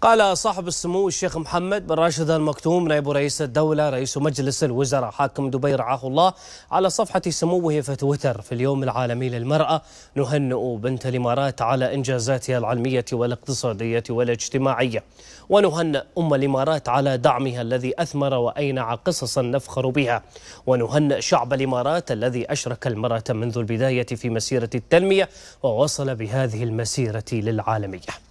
قال صاحب السمو الشيخ محمد بن راشد المكتوم نائب رئيس الدولة رئيس مجلس الوزراء حاكم دبي رعاه الله على صفحة سموه في تويتر في اليوم العالمي للمرأة نهنئ بنت الإمارات على إنجازاتها العلمية والاقتصادية والاجتماعية ونهنئ أم الإمارات على دعمها الذي أثمر وأينع قصصا نفخر بها ونهنئ شعب الإمارات الذي أشرك المرأة منذ البداية في مسيرة التنمية ووصل بهذه المسيرة للعالمية